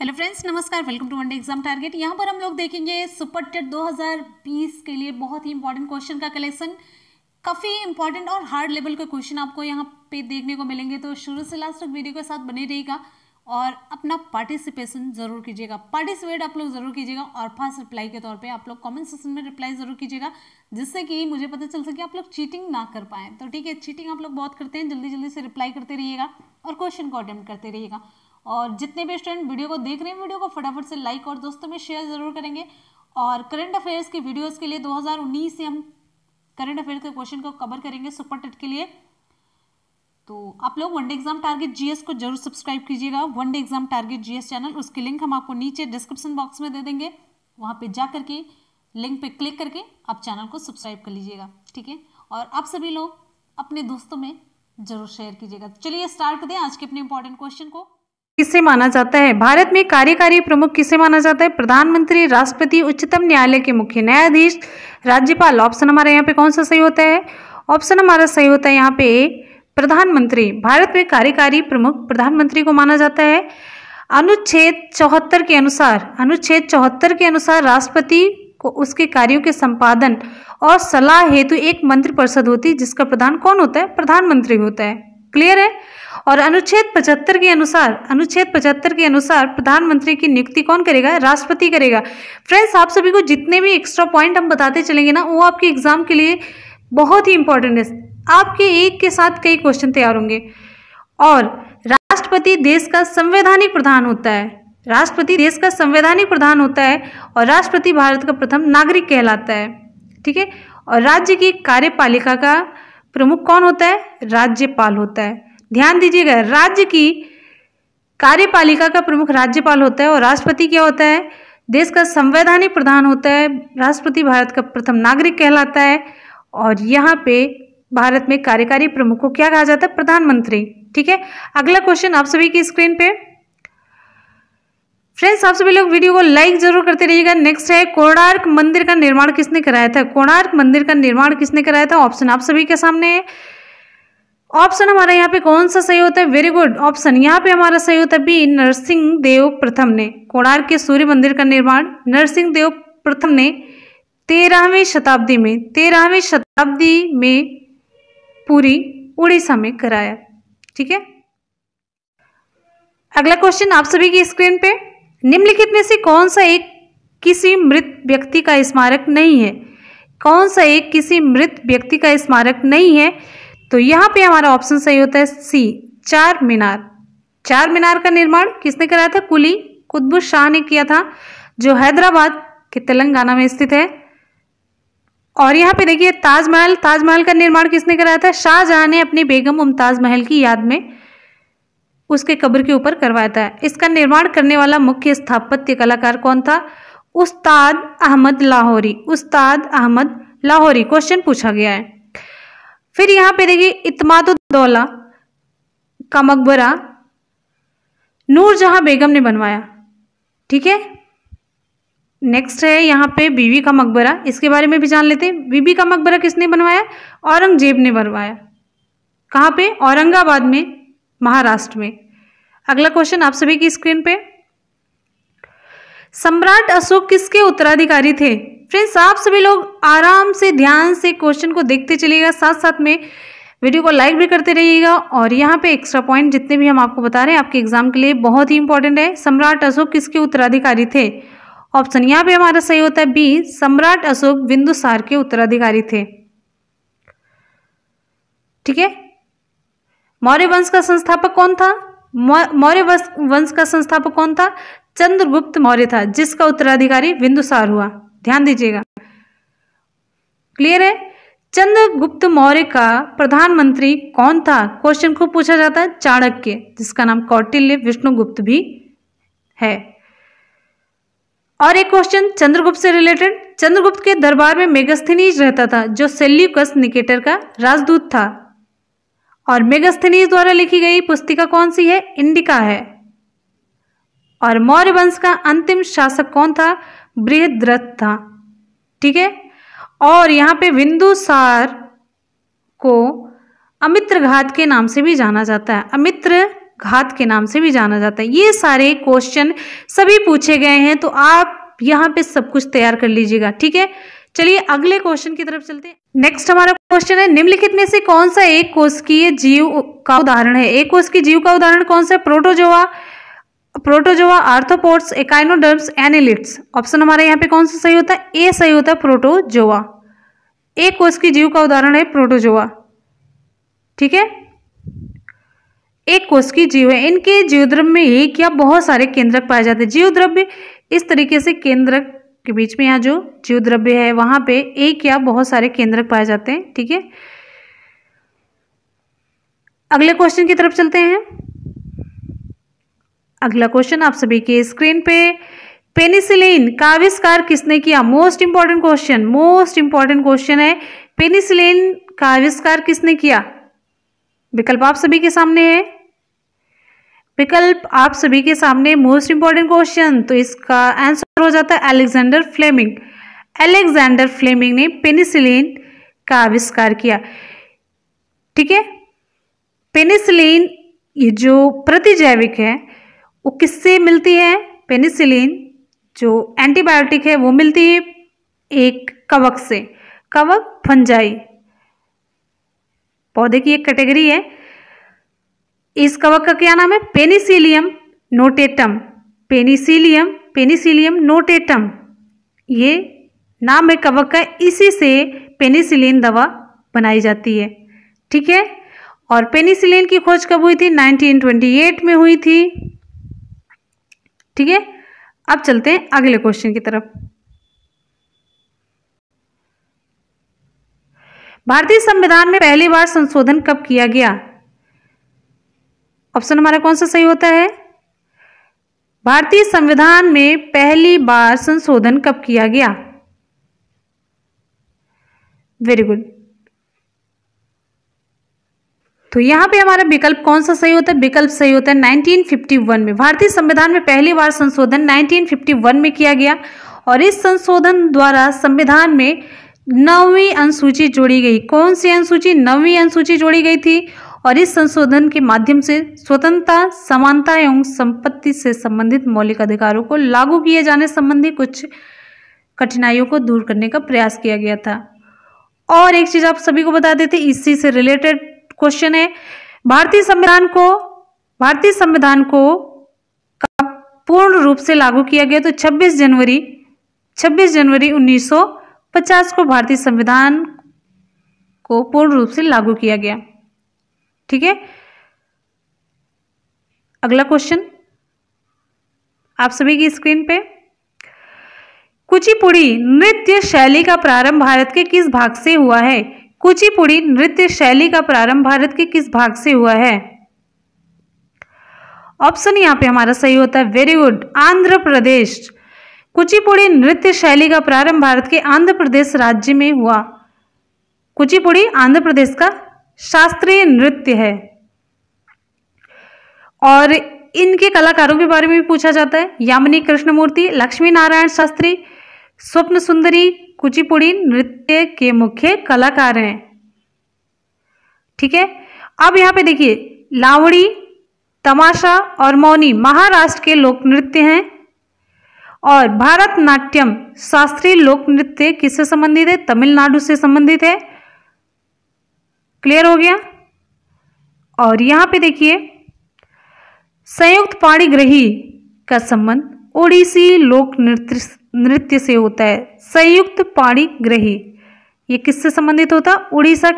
hello friends नमस्कार welcome to one day exam target यहाँ पर हम लोग देखेंगे सुपर टेट 2020 के लिए बहुत ही इंपॉर्टेंट क्वेश्चन का कलेक्शन काफ़ी इंपॉर्टेंट और हार्ड लेवल के क्वेश्चन आपको यहाँ पे देखने को मिलेंगे तो शुरू से लास्ट तक वीडियो के साथ बने रहिएगा और अपना पार्टिसिपेशन जरूर कीजिएगा पार्टिसिपेट आप लोग जरूर कीजिएगा और फास्ट रिप्लाई के तौर पर आप लोग कॉमेंट सेक्शन में रिप्लाई जरूर कीजिएगा जिससे कि मुझे पता चल सके आप लोग चीटिंग ना कर पाएँ तो ठीक है चीटिंग आप लोग बहुत करते हैं जल्दी जल्दी से रिप्लाई करते रहिएगा और क्वेश्चन को अटैम्प्ट करते रहिएगा और जितने भी स्टूडेंट वीडियो को देख रहे हैं वीडियो को फटाफट से लाइक और दोस्तों में शेयर ज़रूर करेंगे और करंट अफेयर्स की वीडियोस के लिए 2019 से हम करंट अफेयर्स के क्वेश्चन को कवर करेंगे सुपर टेट के लिए तो आप लोग वनडे एग्जाम टारगेट जीएस को जरूर सब्सक्राइब कीजिएगा one day exam target GS channel उसकी लिंक हम आपको नीचे डिस्क्रिप्शन बॉक्स में दे देंगे वहाँ पर जा करके लिंक पे क्लिक करके आप चैनल को सब्सक्राइब कर लीजिएगा ठीक है और आप सभी लोग अपने दोस्तों में जरूर शेयर कीजिएगा चलिए स्टार्ट कर दें आज के अपने इंपॉर्टेंट क्वेश्चन को किसे माना जाता है भारत में कार्यकारी प्रमुख किसे माना जाता है प्रधानमंत्री राष्ट्रपति उच्चतम न्यायालय के मुख्य न्यायाधीश राज्यपाल ऑप्शन हमारा यहाँ पे कौन सा सही होता है ऑप्शन हमारा सही होता है यहाँ पे प्रधानमंत्री भारत में कार्यकारी प्रमुख प्रधानमंत्री को माना जाता है अनुच्छेद चौहत्तर के अनुसार अनुच्छेद चौहत्तर के अनुसार राष्ट्रपति को उसके कार्यों के संपादन और सलाह हेतु एक मंत्रिपरिषद होती है जिसका प्रधान कौन होता है प्रधानमंत्री होता है क्लियर है और अनुच्छेद पचहत्तर के अनुसार अनुच्छेद पचहत्तर के अनुसार प्रधानमंत्री की नियुक्ति कौन करेगा राष्ट्रपति करेगा फ्रेंड्स आप सभी को जितने भी एक्स्ट्रा पॉइंट हम बताते चलेंगे ना वो आपके एग्जाम के लिए बहुत ही इंपॉर्टेंट है आपके एक के साथ कई क्वेश्चन तैयार होंगे और राष्ट्रपति देश का संवैधानिक प्रधान होता है राष्ट्रपति देश का संवैधानिक प्रधान होता है और राष्ट्रपति भारत का प्रथम नागरिक कहलाता है ठीक है और राज्य की कार्यपालिका का प्रमुख कौन होता है राज्यपाल होता है ध्यान दीजिएगा राज्य की कार्यपालिका का प्रमुख राज्यपाल होता है और राष्ट्रपति क्या होता है देश का संवैधानिक प्रधान होता है राष्ट्रपति भारत का प्रथम नागरिक कहलाता है और यहाँ पे भारत में कार्यकारी प्रमुख को क्या कहा जाता है प्रधानमंत्री ठीक है अगला क्वेश्चन आप सभी की स्क्रीन पे फ्रेंड्स आप सभी लोग वीडियो को लाइक जरूर करते रहिएगा नेक्स्ट है कोणार्क मंदिर का निर्माण किसने कराया था कोणार्क मंदिर का निर्माण किसने कराया था ऑप्शन आप सभी के सामने है ऑप्शन हमारा यहाँ पे कौन सा सही होता है वेरी गुड ऑप्शन यहाँ पे हमारा सही होता है बी नरसिंह देव प्रथम ने कोणार्क के सूर्य मंदिर का निर्माण नरसिंह देव प्रथम ने तेरहवीं शताब्दी में तेरहवीं शताब्दी में पूरी उड़ीसा में कराया ठीक है अगला क्वेश्चन आप सभी की स्क्रीन पे निम्नलिखित में से कौन सा एक किसी मृत व्यक्ति का स्मारक नहीं है कौन सा एक किसी मृत व्यक्ति का स्मारक नहीं है तो यहाँ पे हमारा ऑप्शन सही होता है सी चार मीनार चार मीनार का निर्माण किसने कराया था कुली कुतुब शाह ने किया था जो हैदराबाद के तेलंगाना में स्थित है और यहाँ पे देखिए ताजमहल ताजमहल का निर्माण किसने कराया था शाहजहां ने अपनी बेगम मुमताज महल की याद में उसके कब्र के ऊपर करवाया था इसका निर्माण करने वाला मुख्य स्थापत्य कलाकार कौन था उस्ताद अहमद लाहौरी उस्ताद अहमद लाहौरी क्वेश्चन पूछा गया है फिर यहाँ पे देखिए इतमादुद्दौला तो का मकबरा नूरजहाँ बेगम ने बनवाया ठीक है नेक्स्ट है यहाँ पे बीवी का मकबरा इसके बारे में भी जान लेते हैं बीवी का मकबरा किसने बनवाया औरंगजेब ने बनवाया कहाँ पे औरंगाबाद में महाराष्ट्र में अगला क्वेश्चन आप सभी की स्क्रीन पे सम्राट अशोक किसके उत्तराधिकारी थे फ्रेंड्स आप सभी लोग आराम से ध्यान से क्वेश्चन को देखते चलिएगा साथ साथ में वीडियो को लाइक भी करते रहिएगा और यहाँ पे एक्स्ट्रा पॉइंट जितने भी हम आपको बता रहे हैं आपके एग्जाम के लिए बहुत ही इंपॉर्टेंट है सम्राट अशोक किसके उत्तराधिकारी थे ऑप्शन यहाँ पे हमारा सही होता है बी सम्राट अशोक बिंदुसार के उत्तराधिकारी थे ठीक है मौर्य वंश का संस्थापक कौन था मौर्य वंश का संस्थापक कौन था चंद्रगुप्त मौर्य था जिसका उत्तराधिकारी बिंदुसार हुआ ध्यान दीजिएगा क्लियर है चंद्रगुप्त मौर्य का प्रधानमंत्री कौन था क्वेश्चन को पूछा जाता है चाणक्य जिसका नाम कौटिल्य विष्णुगुप्त भी है और एक क्वेश्चन चंद्रगुप्त से रिलेटेड चंद्रगुप्त के दरबार में मेगस्थनीज रहता था जो सेल्यूकस निकेटर का राजदूत था और मेगस्थनीज द्वारा लिखी गई पुस्तिका कौन सी है इंडिका है और मौर्य वंश का अंतिम शासक कौन था बृहद्रथ था ठीक है और यहाँ पे बिंदुसार को अमित्र घात के नाम से भी जाना जाता है अमित्र घात के नाम से भी जाना जाता है ये सारे क्वेश्चन सभी पूछे गए हैं तो आप यहाँ पे सब कुछ तैयार कर लीजिएगा ठीक है चलिए अगले क्वेश्चन की तरफ चलते हैं नेक्स्ट हमारा क्वेश्चन है निम्नलिखित में से कौन सा एक कोशिकीय जीव का उदाहरण है एक कोशिकीय जीव का उदाहरण कौन सा है protozoa protozoa arthropods echinoderms annelids option हमारे यहाँ पे कौन सा सही होता है ए सही होता है प्रोटोजोआ एक कोष की जीव का उदाहरण है प्रोटोजोआ ठीक है एक कोष की जीव है इनके जीवद्रव्य में एक या बहुत सारे केंद्रक पाए जाते हैं जीवद्रव्य इस तरीके से केंद्रक के बीच में यहाँ जो जीवद्रव्य है वहां पे एक या बहुत सारे केंद्रक पाए जाते हैं ठीक है अगले क्वेश्चन की तरफ चलते हैं अगला क्वेश्चन आप सभी के स्क्रीन पे पेनिसिलिन का आविष्कार किसने किया most important question most important question है पेनिसिलिन का आविष्कार किसने किया विकल्प आप सभी के सामने है विकल्प आप सभी के सामने मोस्ट इंपॉर्टेंट क्वेश्चन तो इसका आंसर हो जाता है अलेक्जेंडर फ्लेमिंग अलेक्जेंडर फ्लेमिंग ने पेनिसिलिन का आविष्कार किया ठीक है पेनिसिलिन ये जो प्रतिजैविक है वो किससे मिलती है पेनिसिलिन जो एंटीबायोटिक है वो मिलती है एक कवक से कवक फंजाई पौधे की एक कैटेगरी है इस कवक का क्या नाम है Penicillium notatum Penicillium Penicillium notatum ये नाम है कवक का इसी से पेनिसिलिन दवा बनाई जाती है ठीक है और पेनिसिलिन की खोज कब हुई थी 1928 में हुई थी ठीक है अब चलते हैं अगले क्वेश्चन की तरफ भारतीय संविधान में पहली बार संशोधन कब किया गया ऑप्शन हमारा कौन सा सही होता है भारतीय संविधान में पहली बार संशोधन कब किया गया वेरी गुड तो यहाँ पे हमारा विकल्प कौन सा सही होता है विकल्प सही होता है 1951 में भारतीय संविधान में पहली बार संशोधन 1951 में किया गया और इस संशोधन द्वारा संविधान में नौवीं अनुसूची जोड़ी गई कौन सी अनुसूची नौवीं अनुसूची जोड़ी गई थी और इस संशोधन के माध्यम से स्वतंत्रता समानता एवं संपत्ति से संबंधित मौलिक अधिकारों को लागू किए जाने संबंधी कुछ कठिनाइयों को दूर करने का प्रयास किया गया था और एक चीज़ आप सभी को बता देते इसी से रिलेटेड क्वेश्चन है भारतीय संविधान को भारतीय संविधान को कब पूर्ण रूप से लागू किया गया तो 26 जनवरी 26 जनवरी 1950 को भारतीय संविधान को पूर्ण रूप से लागू किया गया ठीक है अगला क्वेश्चन आप सभी की स्क्रीन पे कुचिपुड़ी नृत्य शैली का प्रारंभ भारत के किस भाग से हुआ है कुचिपुड़ी नृत्य शैली का प्रारंभ भारत के किस भाग से हुआ है ऑप्शन यहाँ पे हमारा सही होता है वेरी गुड आंध्र प्रदेश कुचिपुड़ी नृत्य शैली का प्रारंभ भारत के आंध्र प्रदेश राज्य में हुआ कुचिपुड़ी आंध्र प्रदेश का शास्त्रीय नृत्य है और इनके कलाकारों के बारे में भी पूछा जाता है यामिनी कृष्णमूर्ति लक्ष्मी नारायण शास्त्री स्वप्न सुंदरी कुचिपुड़ी नृत्य के मुख्य कलाकार हैं ठीक है अब यहाँ पे देखिए लावड़ी तमाशा और मौनी महाराष्ट्र के लोक नृत्य हैं और भारतनाट्यम शास्त्रीय लोक नृत्य किससे संबंधित है तमिलनाडु से संबंधित है क्लियर हो गया और यहाँ पे देखिए संयुक्त पाणीग्रही का संबंध ओडिसी लोक नृत्य नृत्य से होता है संयुक्त ग्रही ये किससे संबंधित होता उड़ीसा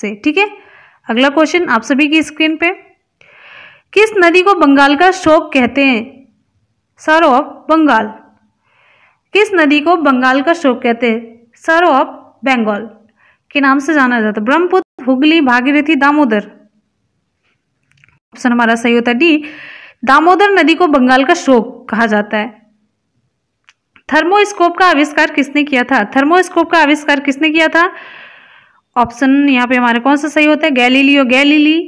से ठीक है अगला क्वेश्चन आप सभी की स्क्रीन पे किस नदी को बंगाल का शोक कहते हैं सर ऑफ बंगाल किस नदी को बंगाल का शोक कहते हैं सर ऑफ बंगाल के नाम से जाना जाता है ब्रह्मपुत्र हुगली भागीरथी दामोदर ऑप्शन हमारा सही होता है डी दामोदर नदी को बंगाल का शोक कहा जाता है थर्मोस्कोप का आविष्कार किसने किया था थर्मोस्कोप का आविष्कार किसने किया था ऑप्शन यहाँ पे हमारे कौन सा सही होता है गैलीलियो गैलीली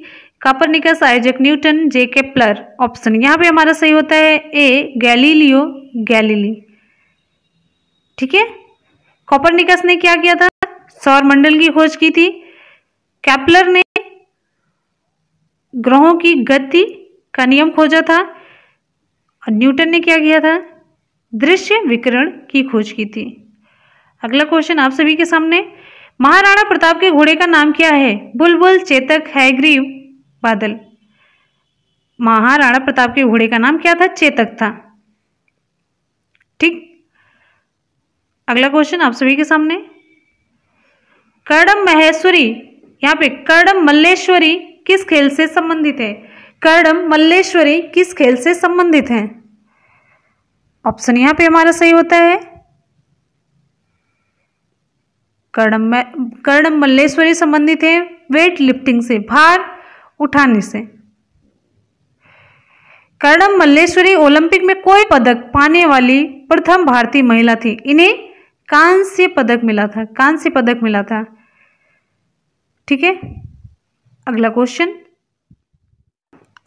कापरनिकस आयोजक न्यूटन जे केप्लर ऑप्शन यहाँ पे हमारा सही होता है ए गैलीलियो गैलीली ठीक है कॉपरनिकस ने क्या किया था सौर मंडल की खोज की थी कैप्लर ने ग्रहों की गति का नियम खोजा था और न्यूटन ने क्या किया था दृश्य विकिरण की खोज की थी अगला क्वेश्चन आप सभी के सामने महाराणा प्रताप के घोड़े का नाम क्या है बुलबुल चेतक हैग्रीव बादल महाराणा प्रताप के घोड़े का नाम क्या था चेतक था ठीक अगला क्वेश्चन आप सभी के सामने कर्डम महेश्वरी यहाँ पे कर्डम मल्लेश्वरी किस खेल से संबंधित है कर्डम मल्लेश्वरी किस खेल से संबंधित है ऑप्शन यहाँ पे हमारा सही होता है कर्णम मल्लेश्वरी संबंधित है वेट लिफ्टिंग से भार उठाने से कर्णम मल्लेश्वरी ओलंपिक में कोई पदक पाने वाली प्रथम भारतीय महिला थी इन्हें कांस्य पदक मिला था कांस्य पदक मिला था ठीक है अगला क्वेश्चन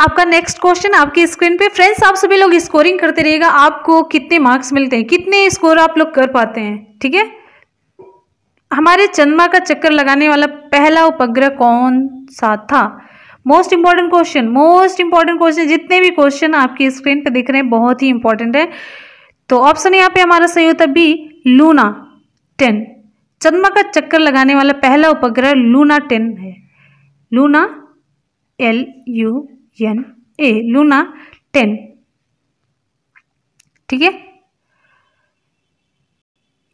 आपका नेक्स्ट क्वेश्चन आपकी स्क्रीन पे फ्रेंड्स आप सभी लोग स्कोरिंग करते रहिएगा आपको कितने मार्क्स मिलते हैं कितने स्कोर आप लोग कर पाते हैं ठीक है हमारे चंद्रमा का चक्कर लगाने वाला पहला उपग्रह कौन सा था most important question most important question जितने भी क्वेश्चन आपकी स्क्रीन पे दिख रहे हैं बहुत ही इंपॉर्टेंट है तो ऑप्शन यहाँ पे हमारा सही होता बी लूना टेन चंद्रमा का चक्कर लगाने वाला पहला उपग्रह लूना टेन है Luna L U N A Luna ten ठीक है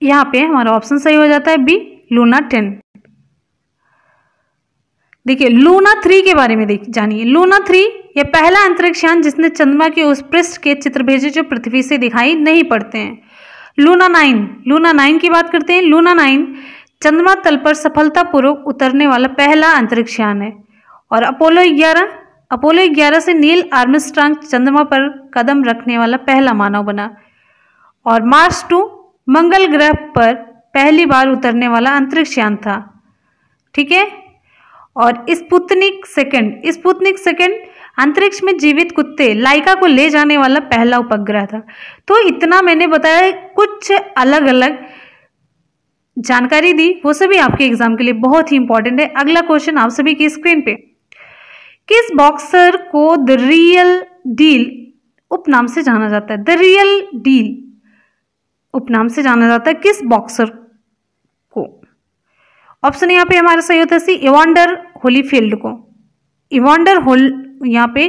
यहाँ पे हमारा ऑप्शन सही हो जाता है बी लूना टेन देखिए लूना थ्री के बारे में देखिए जानिए लूना थ्री यह पहला अंतरिक्ष यान जिसने चंद्रमा के उस पृष्ठ के चित्र भेजे जो पृथ्वी से दिखाई नहीं पड़ते हैं लूना नाइन लूना नाइन की बात करते हैं लूना नाइन चंद्रमा तल पर सफलतापूर्वक उतरने वाला पहला अंतरिक्ष यान है और अपोलो ग्यारह अपोलो 11 से नील आर्मिस्ट्रांग चंद्रमा पर कदम रखने वाला पहला मानव बना और मार्स टू मंगल ग्रह पर पहली बार उतरने वाला अंतरिक्ष यान था ठीक है और स्पुतनिक सेकंड स्पुतनिक सेकंड अंतरिक्ष में जीवित कुत्ते लाइका को ले जाने वाला पहला उपग्रह था तो इतना मैंने बताया कुछ अलग अलग जानकारी दी वो सभी आपके एग्जाम के लिए बहुत ही इंपॉर्टेंट है अगला क्वेश्चन आप सभी की स्क्रीन पे किस बॉक्सर को द रियल डील उपनाम से जाना जाता है द रियल डील उपनाम से जाना जाता है किस बॉक्सर को ऑप्शन यहाँ पे हमारा सही होता है सी इवांडर होलीफील्ड को इवान्डर होल यहाँ पे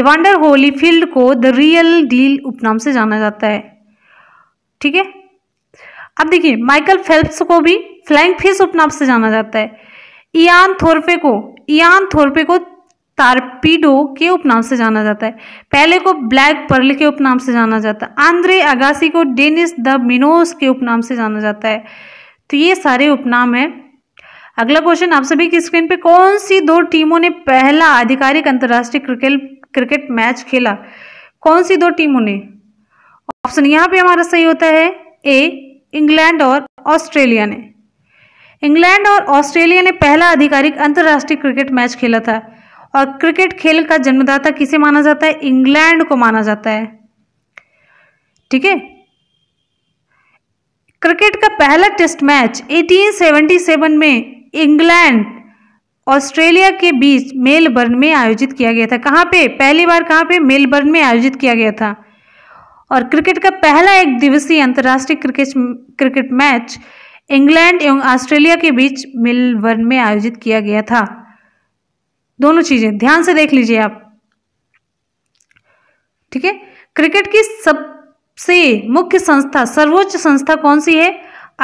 इवांडर होलीफील्ड को द रियल डील उपनाम से जाना जाता है ठीक है अब देखिए माइकल फेल्प्स को भी फ्लाइंग फिश उपनाम से जाना जाता है इयान थोरपे को इयान थोरपे को टारपीडो के उपनाम से जाना जाता है पहले को ब्लैक पर्ल के उपनाम से जाना जाता है आंद्रे अगासी को डेनिस द मिनोस के उपनाम से जाना जाता है तो ये सारे उपनाम है अगला क्वेश्चन आप सभी की स्क्रीन पे कौन सी दो टीमों ने पहला आधिकारिक अंतर्राष्ट्रीय क्रिकेट क्रिकेट मैच खेला कौन सी दो टीमों ने ऑप्शन यहाँ पे हमारा सही होता है ए इंग्लैंड और ऑस्ट्रेलिया ने इंग्लैंड और ऑस्ट्रेलिया ने पहला आधिकारिक अंतर्राष्ट्रीय क्रिकेट मैच खेला था और क्रिकेट खेल का जन्मदाता किसे माना जाता है इंग्लैंड को माना जाता है ठीक है क्रिकेट का पहला टेस्ट मैच 1877 में इंग्लैंड ऑस्ट्रेलिया के बीच मेलबर्न में आयोजित किया गया था कहाँ पे पहली बार कहाँ पे मेलबर्न में आयोजित किया गया था और क्रिकेट का पहला एक दिवसीय अंतर्राष्ट्रीय क्रिकेट क्रिकेट मैच इंग्लैंड एवं ऑस्ट्रेलिया के बीच मेलबर्न में आयोजित किया गया था दोनों चीजें ध्यान से देख लीजिए आप ठीक है क्रिकेट की सबसे मुख्य संस्था सर्वोच्च संस्था कौन सी है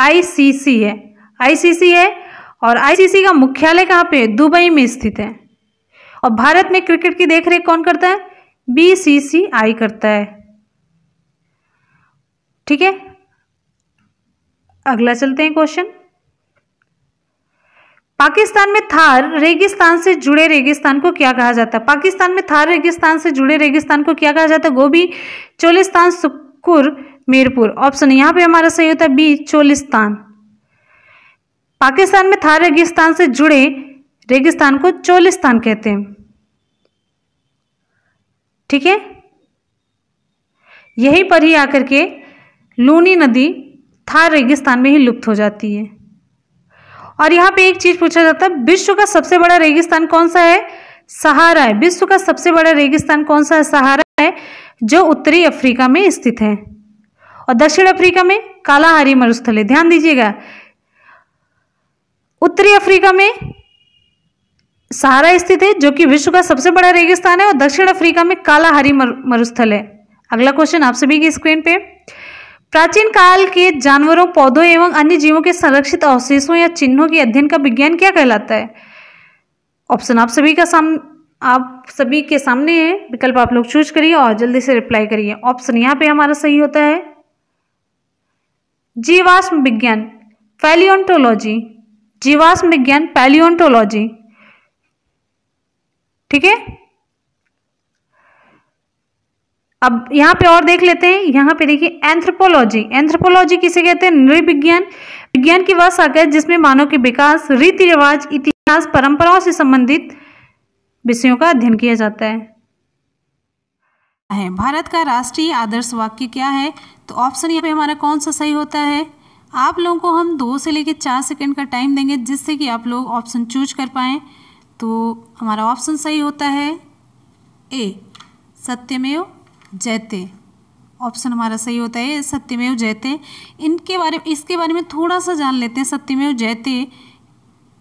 आईसीसी है आईसीसी है और आईसीसी का मुख्यालय कहाँ पे दुबई में स्थित है और भारत में क्रिकेट की देखरेख कौन करता है बीसीसीआई करता है ठीक है अगला चलते हैं क्वेश्चन पाकिस्तान में थार रेगिस्तान से जुड़े रेगिस्तान को क्या कहा जाता है पाकिस्तान में थार रेगिस्तान से जुड़े रेगिस्तान को क्या कहा जाता है गोभी चोलिस्तान सुकुर मीरपुर ऑप्शन यहाँ पे हमारा सही होता है बी चोलिस्तान पाकिस्तान में थार रेगिस्तान से जुड़े रेगिस्तान को चोलिस्तान कहते हैं ठीक है यहीं पर ही आकर के लूनी नदी थार रेगिस्तान में ही लुप्त हो जाती है और यहाँ पे एक चीज पूछा जाता है विश्व का सबसे बड़ा रेगिस्तान कौन सा है सहारा है विश्व का सबसे बड़ा रेगिस्तान कौन सा है सहारा है जो उत्तरी अफ्रीका में स्थित है और दक्षिण अफ्रीका में कालाहारी मरुस्थल है ध्यान दीजिएगा उत्तरी अफ्रीका में सहारा स्थित है जो कि विश्व का सबसे बड़ा रेगिस्तान है और दक्षिण अफ्रीका में कालाहारी मरुस्थल है अगला क्वेश्चन आप सभी की स्क्रीन पे प्राचीन काल के जानवरों पौधों एवं अन्य जीवों के संरक्षित अवशेषों या चिन्हों के अध्ययन का विज्ञान क्या कहलाता है ऑप्शन आप सभी का साम आप सभी के सामने है विकल्प आप लोग चूज करिए और जल्दी से रिप्लाई करिए ऑप्शन यहाँ पे हमारा सही होता है जीवाश्म विज्ञान पैलियोन्टोलॉजी जीवाश्म विज्ञान पैलियोन्टोलॉजी ठीक है अब यहाँ पे और देख लेते हैं यहाँ पे देखिए एंथ्रोपोलॉजी एंथ्रोपोलॉजी किसे कहते हैं नृविज्ञान विज्ञान की वह शाखा है जिसमें मानव के विकास रीति रिवाज इतिहास परंपराओं से संबंधित विषयों का अध्ययन किया जाता है भारत का राष्ट्रीय आदर्श वाक्य क्या है तो ऑप्शन यहाँ पे हमारा कौन सा सही होता है आप लोगों को हम दो से लेकर चार सेकंड का टाइम देंगे जिससे कि आप लोग ऑप्शन चूज कर पाए तो हमारा ऑप्शन सही होता है ए सत्यमेव जयते ऑप्शन हमारा सही होता है सत्यमेव जयते इनके बारे इसके बारे में थोड़ा सा जान लेते हैं सत्यमेव जयते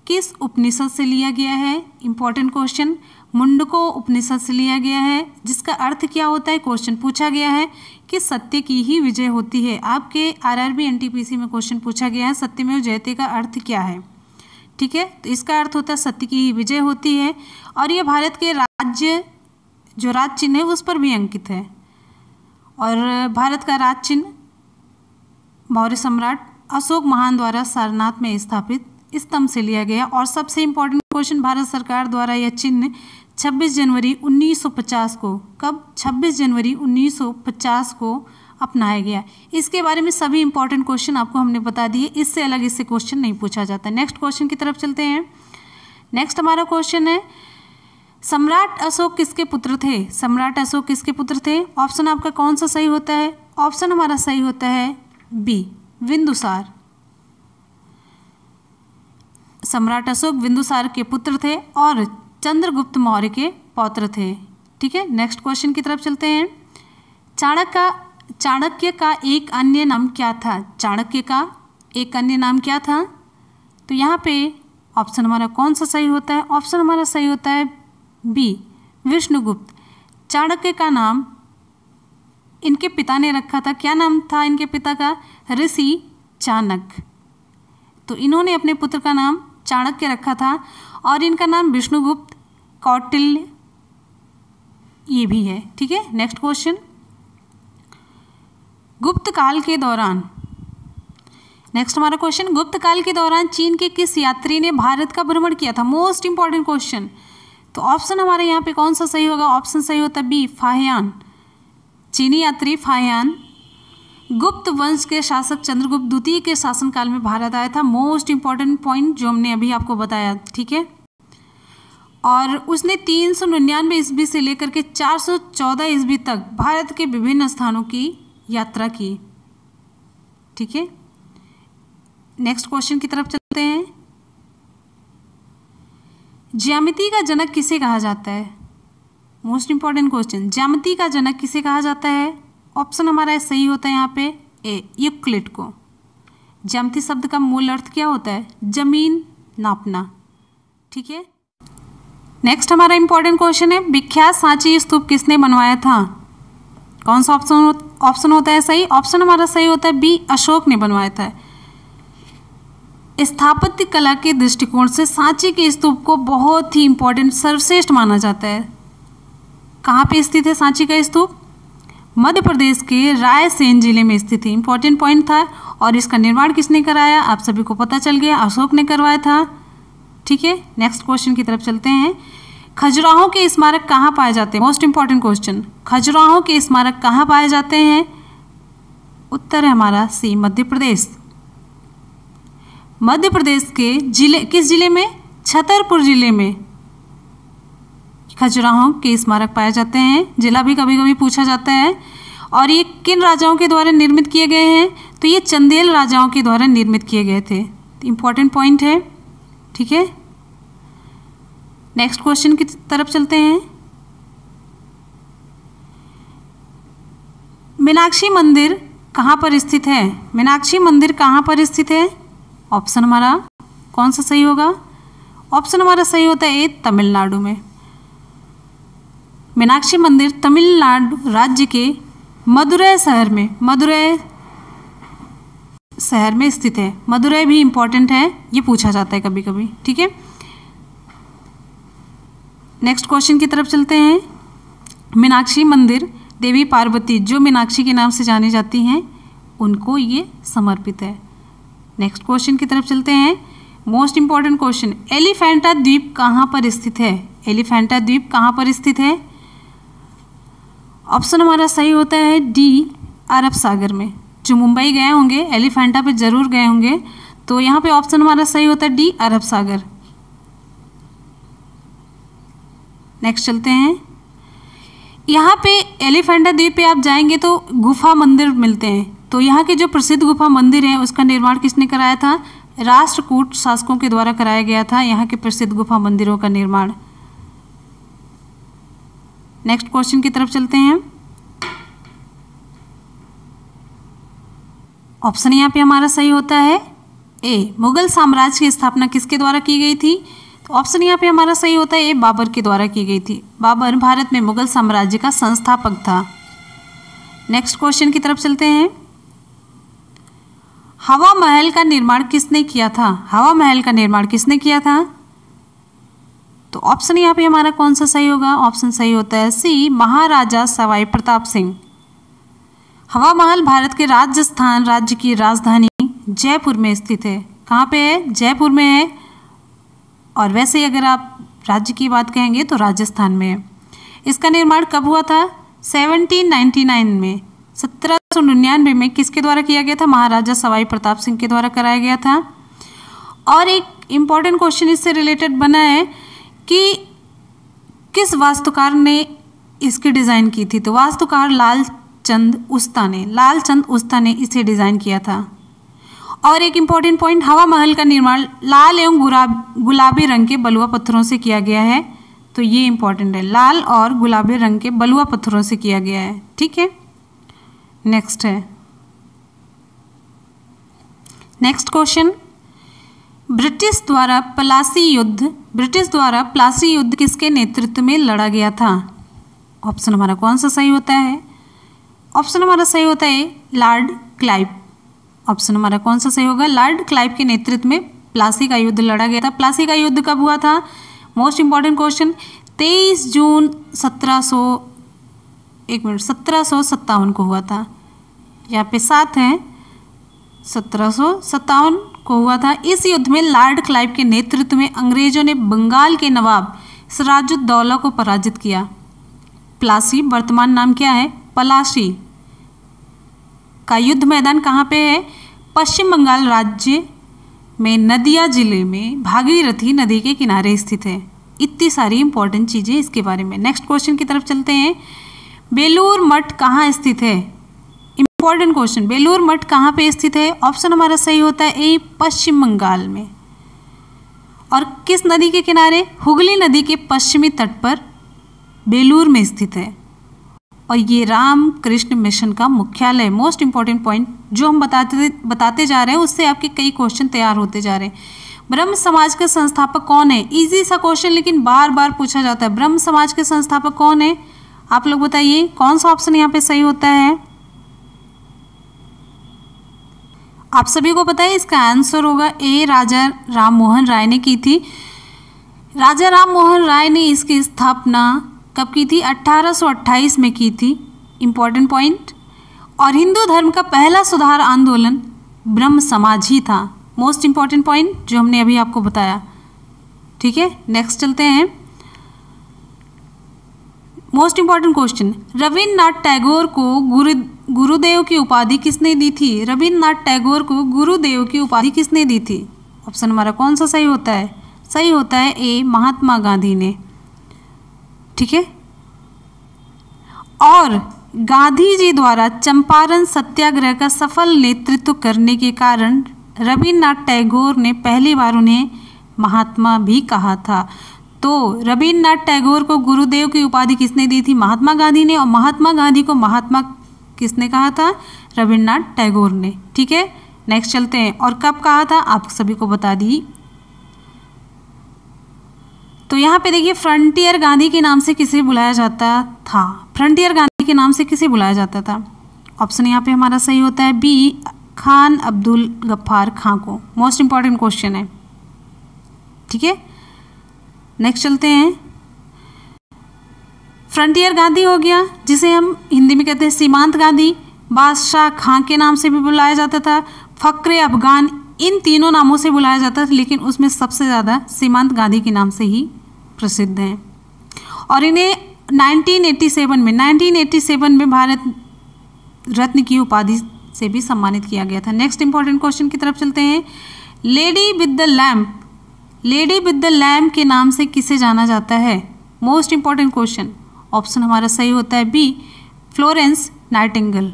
किस उपनिषद से लिया गया है इंपॉर्टेंट क्वेश्चन मुंडको उपनिषद से लिया गया है जिसका अर्थ क्या होता है क्वेश्चन पूछा गया है कि सत्य की ही विजय होती है आपके आरआरबी एनटीपीसी में क्वेश्चन पूछा गया है सत्यमेव जयते का अर्थ क्या है ठीक है तो इसका अर्थ होता है सत्य की ही विजय होती है और यह भारत के राज्य जो राज चिन्ह है उस पर भी अंकित है और भारत का राज चिन्ह मौर्य सम्राट अशोक महान द्वारा सारनाथ में स्थापित स्तंभ से लिया गया और सबसे इम्पोर्टेंट क्वेश्चन भारत सरकार द्वारा यह चिन्ह 26 जनवरी 1950 को कब 26 जनवरी 1950 को अपनाया गया इसके बारे में सभी इंपॉर्टेंट क्वेश्चन आपको हमने बता दिए इससे अलग इससे क्वेश्चन नहीं पूछा जाता नेक्स्ट क्वेश्चन की तरफ चलते हैं नेक्स्ट हमारा क्वेश्चन है सम्राट अशोक किसके पुत्र थे सम्राट अशोक किसके पुत्र थे ऑप्शन आपका कौन सा सही होता है ऑप्शन हमारा सही होता है बी बिंदुसार सम्राट अशोक बिंदुसार के पुत्र थे और चंद्रगुप्त मौर्य के पौत्र थे ठीक है नेक्स्ट क्वेश्चन की तरफ चलते हैं चाणक्य का चाणक्य का एक अन्य नाम क्या था चाणक्य का एक अन्य नाम क्या था तो यहाँ पे ऑप्शन हमारा कौन सा सही होता है ऑप्शन हमारा सही होता है बी विष्णुगुप्त चाणक्य का नाम इनके पिता ने रखा था क्या नाम था इनके पिता का ऋषि चाणक्य तो इन्होंने अपने पुत्र का नाम चाणक्य रखा था और इनका नाम विष्णुगुप्त कौटिल्य ये भी है ठीक है नेक्स्ट क्वेश्चन गुप्त काल के दौरान नेक्स्ट हमारा क्वेश्चन गुप्त काल के दौरान चीन के किस यात्री ने भारत का भ्रमण किया था मोस्ट इंपॉर्टेंट क्वेश्चन तो ऑप्शन हमारे यहाँ पे कौन सा सही होगा ऑप्शन सही होता है बी फाहयान चीनी यात्री फाहयान गुप्त वंश के शासक चंद्रगुप्त द्वितीय के शासनकाल में भारत आया था मोस्ट इंपॉर्टेंट पॉइंट जो हमने अभी आपको बताया ठीक है और उसने तीन सौ निन्यानवे ईस्वी से लेकर के चार सौ चौदह ईस्वी तक भारत के विभिन्न स्थानों की यात्रा की ठीक है नेक्स्ट क्वेश्चन की तरफ चलते हैं ज्यामिति का जनक किसे कहा जाता है मोस्ट इंपॉर्टेंट क्वेश्चन ज्यामिति का जनक किसे कहा जाता है ऑप्शन हमारा सही होता है यहाँ पे ए यूक्लिड को ज्यामिति शब्द का मूल अर्थ क्या होता है जमीन नापना ठीक है नेक्स्ट हमारा इंपॉर्टेंट क्वेश्चन है विख्यात सांची स्तूप किसने बनवाया था कौन सा ऑप्शन ऑप्शन होता है सही ऑप्शन हमारा सही होता है बी अशोक ने बनवाया था स्थापत्य कला के दृष्टिकोण से सांची के स्तूप को बहुत ही इम्पोर्टेंट सर्वश्रेष्ठ माना जाता है कहाँ पे स्थित है सांची का स्तूप मध्य प्रदेश के रायसेन जिले में स्थित है इम्पोर्टेंट पॉइंट था और इसका निर्माण किसने कराया आप सभी को पता चल गया अशोक ने करवाया था ठीक है नेक्स्ट क्वेश्चन की तरफ चलते हैं खजुराहों के स्मारक कहाँ पाए जाते हैं मोस्ट इंपॉर्टेंट क्वेश्चन खजुराहों के स्मारक कहाँ पाए जाते हैं उत्तर है हमारा सी मध्य प्रदेश मध्य प्रदेश के जिले किस जिले में छतरपुर जिले में खजुराहों के स्मारक पाए जाते हैं जिला भी कभी कभी पूछा जाता है और ये किन राजाओं के द्वारा निर्मित किए गए हैं तो ये चंदेल राजाओं के द्वारा निर्मित किए गए थे इम्पॉर्टेंट पॉइंट है ठीक है नेक्स्ट क्वेश्चन की तरफ चलते हैं मीनाक्षी मंदिर कहाँ पर स्थित है मीनाक्षी मंदिर कहाँ पर स्थित है ऑप्शन हमारा कौन सा सही होगा ऑप्शन हमारा सही होता है ए तमिलनाडु में मीनाक्षी मंदिर तमिलनाडु राज्य के मदुरै शहर में मदुरै शहर में स्थित है मदुरै भी इंपॉर्टेंट है ये पूछा जाता है कभी कभी ठीक है नेक्स्ट क्वेश्चन की तरफ चलते हैं मीनाक्षी मंदिर देवी पार्वती जो मीनाक्षी के नाम से जानी जाती हैं उनको ये समर्पित है नेक्स्ट क्वेश्चन की तरफ चलते हैं मोस्ट इंपॉर्टेंट क्वेश्चन एलिफेंटा द्वीप कहाँ पर स्थित है एलिफेंटा द्वीप कहाँ पर स्थित है ऑप्शन हमारा सही होता है डी अरब सागर में जो मुंबई गए होंगे एलिफेंटा पे जरूर गए होंगे तो यहाँ पे ऑप्शन हमारा सही होता है डी अरब सागर नेक्स्ट चलते हैं यहाँ पे एलिफेंटा द्वीप पे आप जाएंगे तो गुफा मंदिर मिलते हैं तो यहाँ के जो प्रसिद्ध गुफा मंदिर है उसका निर्माण किसने कराया था राष्ट्रकूट शासकों के द्वारा कराया गया था यहाँ के प्रसिद्ध गुफा मंदिरों का निर्माण नेक्स्ट क्वेश्चन की तरफ चलते हैं ऑप्शन यहाँ पे हमारा सही होता है ए मुगल साम्राज्य की स्थापना किसके द्वारा की गई थी ऑप्शन तो यहाँ पे हमारा सही होता है ए बाबर के द्वारा की गई थी बाबर भारत में मुगल साम्राज्य का संस्थापक था नेक्स्ट क्वेश्चन की तरफ चलते हैं हवा महल का निर्माण किसने किया था हवा महल का निर्माण किसने किया था तो ऑप्शन यहाँ पे हमारा कौन सा सही होगा ऑप्शन सही होता है सी महाराजा सवाई प्रताप सिंह हवा महल भारत के राजस्थान राज्य की राजधानी जयपुर में स्थित है कहाँ पे है जयपुर में है और वैसे ही अगर आप राज्य की बात कहेंगे तो राजस्थान में है इसका निर्माण कब हुआ था 1799 में सत्रह सौ निन्यानवे में किसके द्वारा किया गया था महाराजा सवाई प्रताप सिंह के द्वारा कराया गया था और एक इम्पॉर्टेंट क्वेश्चन इससे रिलेटेड बना है कि किस वास्तुकार ने इसकी डिज़ाइन की थी तो वास्तुकार लाल चंद उस्ता ने लाल चंद उस्ता ने इसे डिज़ाइन किया था और एक इम्पॉर्टेंट पॉइंट हवा महल का निर्माण लाल एवं गुलाबी रंग के बलुआ पत्थरों से किया गया है तो ये इम्पॉर्टेंट है लाल और गुलाबी रंग के बलुआ पत्थरों से किया गया है ठीक है नेक्स्ट है नेक्स्ट क्वेश्चन ब्रिटिश द्वारा प्लासी युद्ध ब्रिटिश द्वारा प्लासी युद्ध किसके नेतृत्व में लड़ा गया था ऑप्शन हमारा कौन सा सही होता है ऑप्शन हमारा सही होता है लॉर्ड क्लाइव ऑप्शन हमारा कौन सा सही होगा लॉर्ड क्लाइव के नेतृत्व में प्लासी का युद्ध लड़ा गया था प्लासी का युद्ध कब हुआ था मोस्ट इंपॉर्टेंट क्वेश्चन तेईस जून सत्रह सौ एक मिनट सत्रह सौ सत्तावन को हुआ था यहाँ पे सात हैं सत्रह को हुआ था इस युद्ध में लॉर्ड क्लाइव के नेतृत्व में अंग्रेजों ने बंगाल के नवाब सराजुद्दौला को पराजित किया प्लासी वर्तमान नाम क्या है पलासी का युद्ध मैदान कहाँ पे है पश्चिम बंगाल राज्य में नदिया जिले में भागीरथी नदी के किनारे स्थित है इतनी सारी इंपॉर्टेंट चीज़ें इसके बारे में नेक्स्ट क्वेश्चन की तरफ चलते हैं बेलूर मठ कहाँ स्थित है इंपॉर्टेंट क्वेश्चन बेलूर मठ कहाँ पे स्थित है ऑप्शन हमारा सही होता है ए पश्चिम बंगाल में और किस नदी के किनारे हुगली नदी के पश्चिमी तट पर बेलूर में स्थित है और ये राम कृष्ण मिशन का मुख्यालय मोस्ट इंपॉर्टेंट पॉइंट जो हम बताते बताते जा रहे हैं उससे आपके कई क्वेश्चन तैयार होते जा रहे हैं ब्रह्म समाज का संस्थापक कौन है इजी सा क्वेश्चन लेकिन बार बार पूछा जाता है ब्रह्म समाज के संस्थापक कौन है आप लोग बताइए कौन सा ऑप्शन यहाँ पे सही होता है आप सभी को पता है इसका आंसर होगा ए राजा राम मोहन राय ने की थी राजा राम मोहन राय ने इसकी स्थापना कब की थी 1828 में की थी इम्पॉर्टेंट पॉइंट और हिंदू धर्म का पहला सुधार आंदोलन ब्रह्म समाज ही था मोस्ट इम्पॉर्टेंट पॉइंट जो हमने अभी आपको बताया ठीक है नेक्स्ट चलते हैं most important question Rabindranath Tagore को गुरु गुरुदेव की उपाधि किसने दी थी रविन्द्रनाथ टैगोर को गुरुदेव की उपाधि किसने दी थी ऑप्शन हमारा कौन सा सही होता है सही होता है ए महात्मा गांधी ने ठीक है और गांधी जी द्वारा चंपारण सत्याग्रह का सफल नेतृत्व करने के कारण रविन्द्रनाथ टैगोर ने पहली बार उन्हें महात्मा भी कहा था तो रविन्द्रनाथ टैगोर को गुरुदेव की उपाधि किसने दी थी महात्मा गांधी ने और महात्मा गांधी को महात्मा किसने कहा था रविन्द्रनाथ टैगोर ने ठीक है नेक्स्ट चलते हैं और कब कहा था आप सभी को बता दी तो यहाँ पे देखिए फ्रंटियर गांधी के नाम से किसे बुलाया जाता था फ्रंटियर गांधी के नाम से किसे बुलाया जाता था ऑप्शन यहाँ पे हमारा सही होता है बी खान अब्दुल गफ्फार खां को मोस्ट इंपॉर्टेंट क्वेश्चन है ठीक है नेक्स्ट चलते हैं फ्रंटियर गांधी हो गया जिसे हम हिंदी में कहते हैं सीमांत गांधी बादशाह खां के नाम से भी बुलाया जाता था फ़क्र अफगान इन तीनों नामों से बुलाया जाता था लेकिन उसमें सबसे ज़्यादा सीमांत गांधी के नाम से ही प्रसिद्ध हैं और इन्हें 1987 में 1987 में भारत रत्न की उपाधि से भी सम्मानित किया गया था नेक्स्ट इंपॉर्टेंट क्वेश्चन की तरफ चलते हैं lady with the lamp lady with the lamp के नाम से किसे जाना जाता है मोस्ट इंपॉर्टेंट क्वेश्चन ऑप्शन हमारा सही होता है बी फ्लोरेंस नाइटिंगल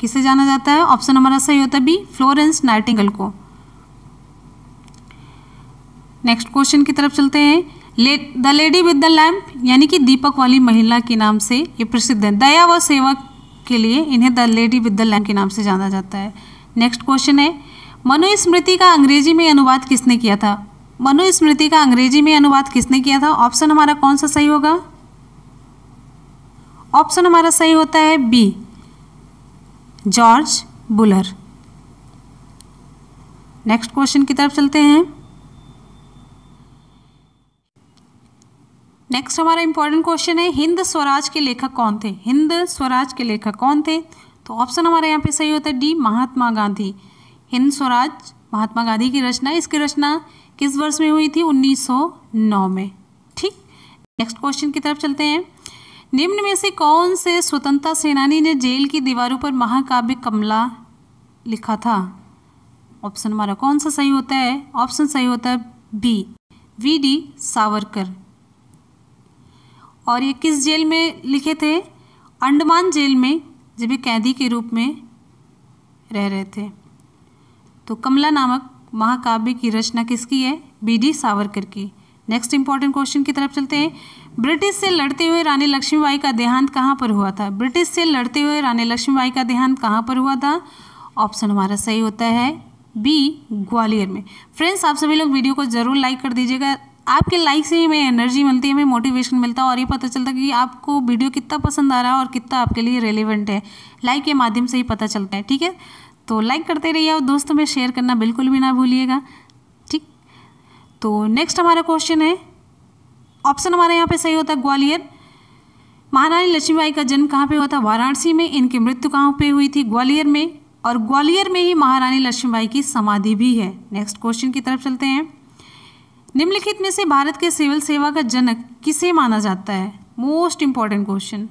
किसे जाना जाता है ऑप्शन हमारा सही होता है बी फ्लोरेंस नाइटिंगल को नेक्स्ट क्वेश्चन की तरफ चलते हैं the lady with the lamp यानी कि दीपक वाली महिला के नाम से ये प्रसिद्ध है दया व सेवा के लिए इन्हें the lady with the lamp के नाम से जाना जाता है नेक्स्ट क्वेश्चन है मनुस्मृति का अंग्रेजी में अनुवाद किसने किया था मनुस्मृति का अंग्रेजी में अनुवाद किसने किया था ऑप्शन हमारा कौन सा सही होगा ऑप्शन हमारा सही होता है B George Buhler next question की तरफ चलते हैं नेक्स्ट हमारा इंपॉर्टेंट क्वेश्चन है हिंद स्वराज के लेखक कौन थे हिंद स्वराज के लेखक कौन थे तो ऑप्शन हमारे यहाँ पे सही होता है डी महात्मा गांधी हिंद स्वराज महात्मा गांधी की रचना इसकी रचना किस वर्ष में हुई थी 1909 में ठीक नेक्स्ट क्वेश्चन की तरफ चलते हैं निम्न में से कौन से स्वतंत्रता सेनानी ने जेल की दीवारों पर महाकाव्य कमला लिखा था ऑप्शन हमारा कौन सा सही होता है ऑप्शन सही होता है बी वी डी सावरकर और ये किस जेल में लिखे थे अंडमान जेल में जब ये कैदी के रूप में रह रहे थे तो कमला नामक महाकाव्य की रचना किसकी है बी डी सावरकर की नेक्स्ट इंपॉर्टेंट क्वेश्चन की तरफ चलते हैं ब्रिटिश से लड़ते हुए रानी लक्ष्मीबाई का देहांत कहाँ पर हुआ था ब्रिटिश से लड़ते हुए रानी लक्ष्मीबाई का देहांत कहाँ पर हुआ था ऑप्शन हमारा सही होता है बी ग्वालियर में फ्रेंड्स आप सभी लोग वीडियो को ज़रूर लाइक कर दीजिएगा आपके लाइक से ही हमें एनर्जी मिलती है हमें मोटिवेशन मिलता है और ये पता चलता है कि आपको वीडियो कितना पसंद आ रहा है और कितना आपके लिए रेलिवेंट है लाइक के माध्यम से ही पता चलता है ठीक है तो लाइक करते रहिए और दोस्तों में शेयर करना बिल्कुल भी ना भूलिएगा ठीक तो नेक्स्ट हमारा क्वेश्चन है ऑप्शन हमारे यहाँ पे सही होता है ग्वालियर महारानी लक्ष्मीबाई का जन्म कहाँ पे हुआ था वाराणसी में इनकी मृत्यु कहाँ पे हुई थी ग्वालियर में और ग्वालियर में ही महारानी लक्ष्मीबाई की समाधि भी है नेक्स्ट क्वेश्चन की तरफ चलते हैं निम्नलिखित में से भारत के सिविल सेवा का जनक किसे माना जाता है मोस्ट इंपॉर्टेंट क्वेश्चन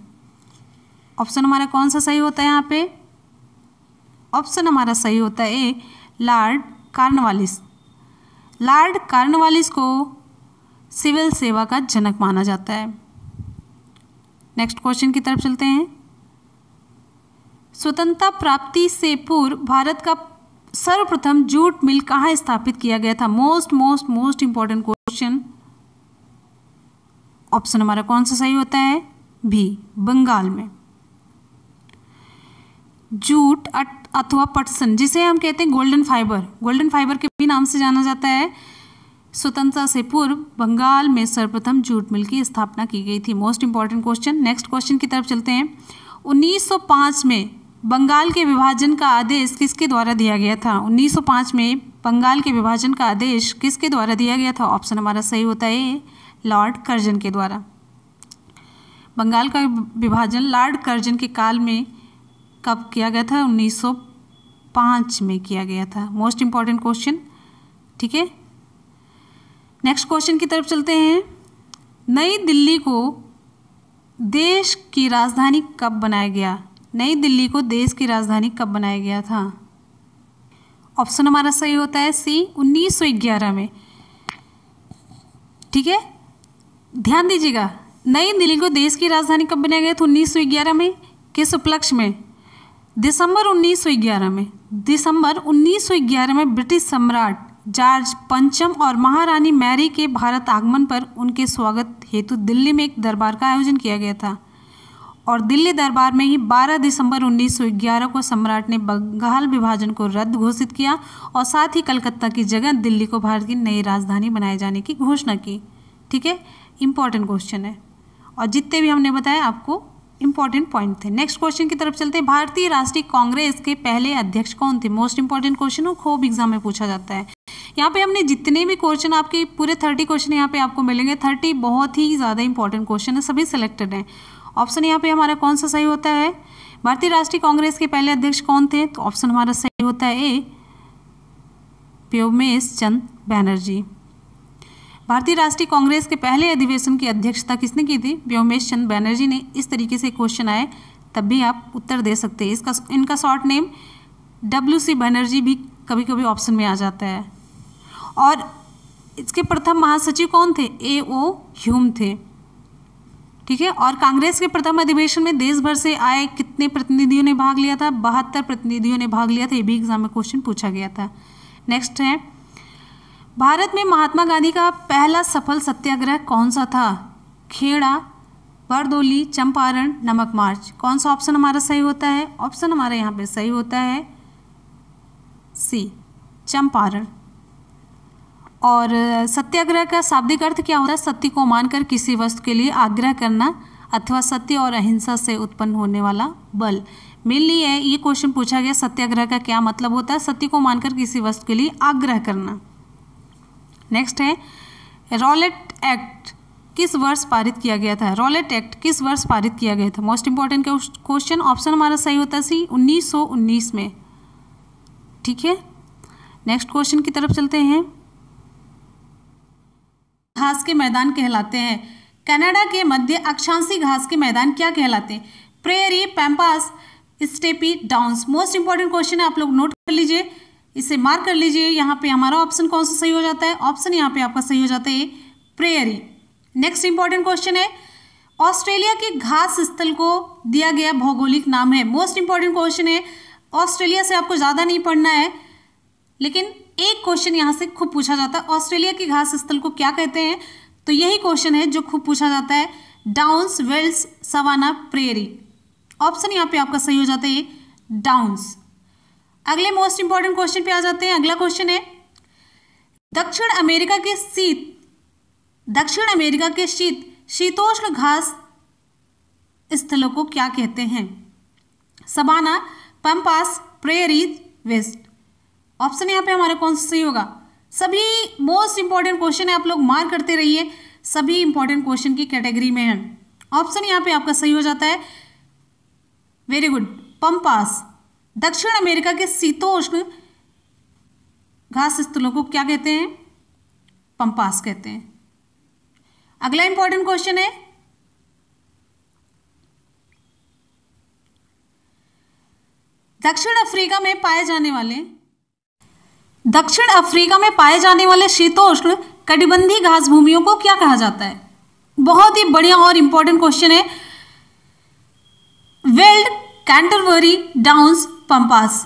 ऑप्शन हमारा कौन सा सही होता है यहाँ पे ऑप्शन हमारा सही होता है A Lord Cornwallis Lord Cornwallis को सिविल सेवा का जनक माना जाता है नेक्स्ट क्वेश्चन की तरफ चलते हैं स्वतंत्रता प्राप्ति से पूर्व भारत का सर्वप्रथम जूट मिल कहाँ स्थापित किया गया था most most most important question option हमारा कौन सा सही होता है भी बंगाल में जूट अथवा पटसन जिसे हम कहते हैं गोल्डन फाइबर गोल्डन फाइबर के भी नाम से जाना जाता है स्वतंत्रता से पूर्व बंगाल में सर्वप्रथम जूट मिल की स्थापना की गई थी most important question next question की तरफ चलते हैं 1905 में बंगाल के विभाजन का आदेश किसके द्वारा दिया गया था 1905 में बंगाल के विभाजन का आदेश किसके द्वारा दिया गया था ऑप्शन हमारा सही होता है लॉर्ड कर्जन के द्वारा बंगाल का विभाजन लॉर्ड कर्जन के काल में कब किया गया था 1905 में किया गया था मोस्ट इम्पॉर्टेंट क्वेश्चन ठीक है नेक्स्ट क्वेश्चन की तरफ चलते हैं नई दिल्ली को देश की राजधानी कब बनाया गया नई दिल्ली को देश की राजधानी कब बनाया गया था ऑप्शन हमारा सही होता है सी 1911 में ठीक है ध्यान दीजिएगा नई दिल्ली को देश की राजधानी कब बनाया गया था 1911 में किस उपलक्ष्य में दिसंबर 1911 में दिसंबर 1911 में ब्रिटिश सम्राट जॉर्ज पंचम और महारानी मैरी के भारत आगमन पर उनके स्वागत हेतु दिल्ली में एक दरबार का आयोजन किया गया था और दिल्ली दरबार में ही 12 दिसंबर 1911 को सम्राट ने बंगाल विभाजन को रद्द घोषित किया और साथ ही कलकत्ता की जगह दिल्ली को भारत की नई राजधानी बनाए जाने की घोषणा की ठीक है इम्पॉर्टेंट क्वेश्चन है और जितने भी हमने बताया आपको इंपॉर्टेंट पॉइंट थे नेक्स्ट क्वेश्चन की तरफ चलते हैं भारतीय राष्ट्रीय कांग्रेस के पहले अध्यक्ष कौन थे मोस्ट इंपॉर्टेंट क्वेश्चन खूब एग्जाम में पूछा जाता है यहाँ पे हमने जितने भी क्वेश्चन आपके पूरे थर्टी क्वेश्चन यहाँ पे आपको मिलेंगे थर्टी बहुत ही ज़्यादा इंपॉर्टेंट क्वेश्चन है सभी सिलेक्टेड हैं ऑप्शन यहाँ पे हमारा कौन सा सही होता है भारतीय राष्ट्रीय कांग्रेस के पहले अध्यक्ष कौन थे तो ऑप्शन हमारा सही होता है ए प्योमेश चंद बैनर्जी भारतीय राष्ट्रीय कांग्रेस के पहले अधिवेशन की अध्यक्षता किसने की थी व्योमेश चंद बैनर्जी ने इस तरीके से क्वेश्चन आए तब भी आप उत्तर दे सकते हैं इसका इनका short name W C Banerjee भी कभी कभी ऑप्शन में आ जाता है और इसके प्रथम महासचिव कौन थे ए ओ ह्यूम थे ठीक है और कांग्रेस के प्रथम अधिवेशन में देश भर से आए कितने प्रतिनिधियों ने भाग लिया था बहत्तर प्रतिनिधियों ने भाग लिया था ये भी एग्जाम में क्वेश्चन पूछा गया था नेक्स्ट है भारत में महात्मा गांधी का पहला सफल सत्याग्रह कौन सा था खेड़ा बरदोली चंपारण नमक मार्च कौन सा ऑप्शन हमारा सही होता है ऑप्शन हमारा यहाँ पे सही होता है सी चंपारण और सत्याग्रह का शाब्दिक अर्थ क्या होता है सत्य को मानकर किसी वस्तु के लिए आग्रह करना अथवा सत्य और अहिंसा से उत्पन्न होने वाला बल मेनली है ये क्वेश्चन पूछा गया सत्याग्रह का क्या मतलब होता है सत्य को मानकर किसी वस्तु के लिए आग्रह करना नेक्स्ट है रॉलेट एक्ट किस वर्ष पारित किया गया था रॉलेट एक्ट किस वर्ष पारित किया गया था मोस्ट इंपॉर्टेंट क्वेश्चन ऑप्शन हमारा सही होता सी 1919 में ठीक है नेक्स्ट क्वेश्चन की तरफ चलते हैं घास के मैदान कहलाते हैं कनाडा के मध्य अक्षांशी घास के मैदान क्या कहलाते हैं prairie pampas steppe downs most important question है आप लोग नोट कर लीजिए इसे मार्क कर लीजिए यहाँ पे हमारा ऑप्शन कौन सा सही हो जाता है ऑप्शन यहाँ पे आपका सही हो जाता है प्रेयरी नेक्स्ट इंपॉर्टेंट क्वेश्चन है ऑस्ट्रेलिया के घास स्थल को दिया गया भौगोलिक नाम है मोस्ट इंपॉर्टेंट क्वेश्चन है ऑस्ट्रेलिया से आपको ज़्यादा नहीं पढ़ना है लेकिन एक क्वेश्चन यहाँ से खूब पूछा जाता है ऑस्ट्रेलिया के घास स्थल को क्या कहते हैं तो यही क्वेश्चन है जो खूब पूछा जाता है downs veld savanna prairie option यहाँ पे आपका सही हो जाता है ये डाउन्स अगले मोस्ट इंपॉर्टेंट क्वेश्चन पे आ जाते हैं अगला क्वेश्चन है दक्षिण अमेरिका के शीत दक्षिण अमेरिका के शीत शीतोष्ण घास स्थलों को क्या कहते हैं savanna pampas prairie veld option यहाँ पे हमारा कौन सा सही होगा सभी मोस्ट इंपॉर्टेंट क्वेश्चन है आप लोग मार्क करते रहिए सभी इंपॉर्टेंट क्वेश्चन की कैटेगरी में है ऑप्शन यहाँ पे आपका सही हो जाता है वेरी गुड पंपास दक्षिण अमेरिका के शीतोष्ण घास स्थलों को क्या कहते हैं पंपास कहते हैं अगला इंपॉर्टेंट क्वेश्चन है दक्षिण अफ्रीका में पाए जाने वाले दक्षिण अफ्रीका में पाए जाने वाले शीतोष्ण कटिबंधी घास भूमियों को क्या कहा जाता है बहुत ही बढ़िया और इंपॉर्टेंट क्वेश्चन है veld Canterbury downs pampas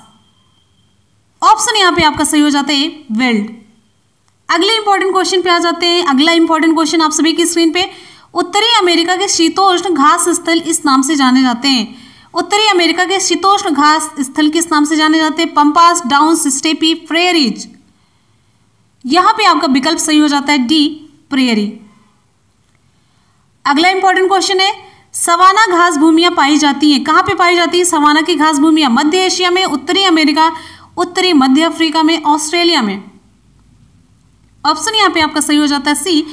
option यहां पे आपका सही हो जाता है वेल्ड अगले इंपॉर्टेंट क्वेश्चन पे आ जाते हैं अगला इंपॉर्टेंट क्वेश्चन आप सभी की स्क्रीन पे उत्तरी अमेरिका के शीतोष्ण घास स्थल इस नाम से जाने जाते हैं उत्तरी अमेरिका के शीतोष्ण घास स्थल किस नाम से जाने जाते हैं पंपास डाउन स्टेपी प्रेयरीज यहां पे आपका विकल्प सही हो जाता है डी प्रेयरी अगला इंपॉर्टेंट क्वेश्चन है सवाना घास भूमिया पाई जाती है कहां पे पाई जाती है सवाना की घास भूमिया मध्य एशिया में उत्तरी अमेरिका उत्तरी मध्य अफ्रीका में ऑस्ट्रेलिया में ऑप्शन यहां पे आपका सही हो जाता है सी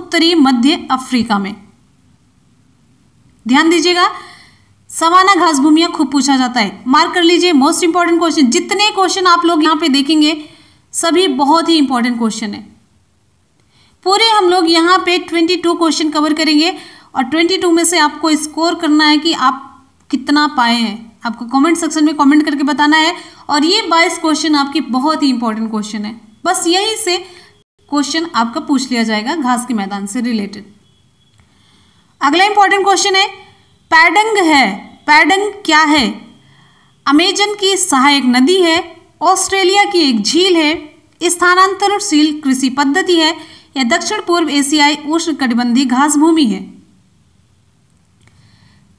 उत्तरी मध्य अफ्रीका में ध्यान दीजिएगा सवाना घास भूमिया खूब पूछा जाता है मार्क कर लीजिए मोस्ट इंपॉर्टेंट क्वेश्चन जितने क्वेश्चन आप लोग यहाँ पे देखेंगे सभी बहुत ही इंपॉर्टेंट क्वेश्चन है पूरे हम लोग यहाँ पे 22 क्वेश्चन कवर करेंगे और 22 में से आपको स्कोर करना है कि आप कितना पाए हैं आपको कमेंट सेक्शन में कमेंट करके बताना है और ये 22 क्वेश्चन आपकी बहुत ही इंपॉर्टेंट क्वेश्चन है बस यहीं से क्वेश्चन आपका पूछ लिया जाएगा घास के मैदान से रिलेटेड अगला इंपॉर्टेंट क्वेश्चन है पैडंग है पैडंग क्या है अमेजन की सहायक नदी है ऑस्ट्रेलिया की एक झील है स्थानांतरशील कृषि पद्धति है यह दक्षिण पूर्व एशियाई उष्ण कटिबंधी घास भूमि है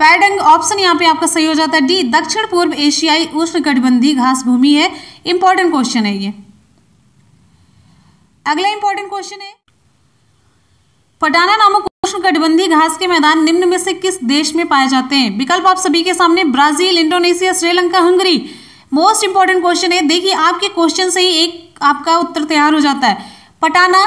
पैडंग ऑप्शन यहाँ पे आपका सही हो जाता है डी दक्षिण पूर्व एशियाई उष्ण कटिबंधी घास भूमि है इंपॉर्टेंट क्वेश्चन है ये अगला इंपॉर्टेंट क्वेश्चन है पटाना नामक उष्णकटिबंधीय घास के मैदान निम्न में से किस देश में पाए जाते हैं विकल्प आप सभी के सामने Brazil Indonesia Sri Lanka Hungary most important question है देखिए आपके क्वेश्चन से ही एक आपका उत्तर तैयार हो जाता है पटाना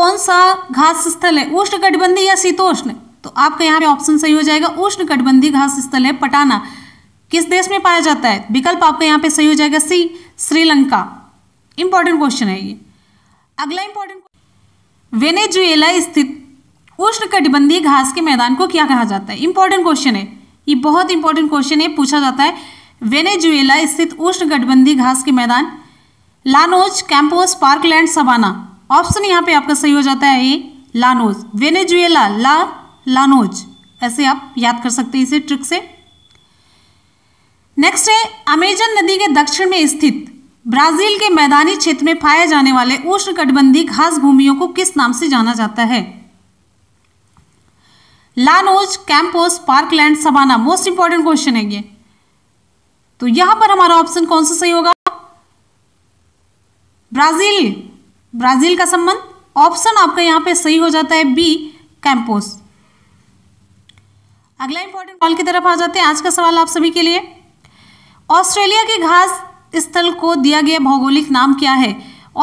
कौन सा घास स्थल है उष्ण कटिबंधी या शीतोष्ण तो आपका यहाँ पे ऑप्शन सही हो जाएगा उष्ण कटिबंधी घास स्थल है पटाना किस देश में पाया जाता है विकल्प आपका यहाँ पे सही हो जाएगा सी श्रीलंका इंपॉर्टेंट क्वेश्चन है ये अगला इंपॉर्टेंट वेनेजुएला स्थित उष्ण घास के मैदान को क्या कहा जाता है इंपॉर्टेंट क्वेश्चन है ये बहुत इंपॉर्टेंट क्वेश्चन है पूछा जाता है वेनेजुएला स्थित उष्ण गठबंधी घास के मैदान llanos campos parkland savanna option यहाँ पे आपका सही हो जाता है ए लानोज वेनेजुएला ला लानोज ऐसे आप याद कर सकते हैं इसे ट्रिक से नेक्स्ट है अमेजन नदी के दक्षिण में स्थित ब्राजील के मैदानी क्षेत्र में पाए जाने वाले उष्णकटिबंधीय घास भूमियों को किस नाम से जाना जाता है llanos campos parkland savanna most important question है ये तो यहां पर हमारा ऑप्शन कौन सा सही होगा ब्राजील ब्राजील का संबंध ऑप्शन आपका यहां पे सही हो जाता है बी कैंपोस अगला इंपॉर्टेंट सवाल की तरफ आ जाते हैं आज का सवाल आप सभी के लिए ऑस्ट्रेलिया के घास स्थल को दिया गया भौगोलिक नाम क्या है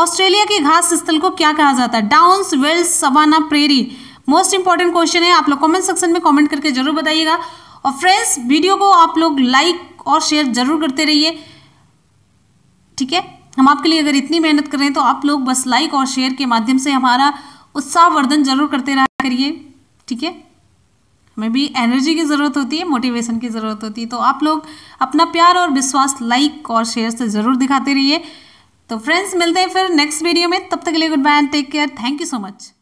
ऑस्ट्रेलिया के घास स्थल को क्या कहा जाता है downs veld savanna prairie most important question है आप लोग कमेंट सेक्शन में कमेंट करके जरूर बताइएगा और फ्रेंड्स वीडियो को आप लोग लाइक और शेयर जरूर करते रहिए ठीक है हम आपके लिए अगर इतनी मेहनत कर रहे हैं तो आप लोग बस लाइक और शेयर के माध्यम से हमारा उत्साहवर्धन जरूर करते रहा करिए ठीक है में भी एनर्जी की ज़रूरत होती है मोटिवेशन की ज़रूरत होती है तो आप लोग अपना प्यार और विश्वास लाइक और शेयर से ज़रूर दिखाते रहिए तो फ्रेंड्स मिलते हैं फिर नेक्स्ट वीडियो में तब तक के लिए goodbye and take care thank you so much